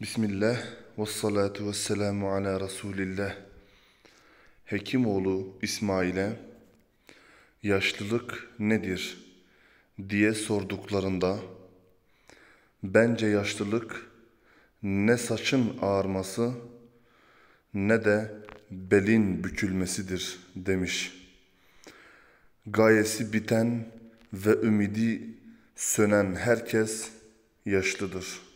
Bismillah ve salatu ve selamu ala Resulillah. Hekimoğlu İsmail'e yaşlılık nedir diye sorduklarında bence yaşlılık ne saçın ağarması ne de belin bükülmesidir demiş. Gayesi biten ve ümidi sönen herkes yaşlıdır.''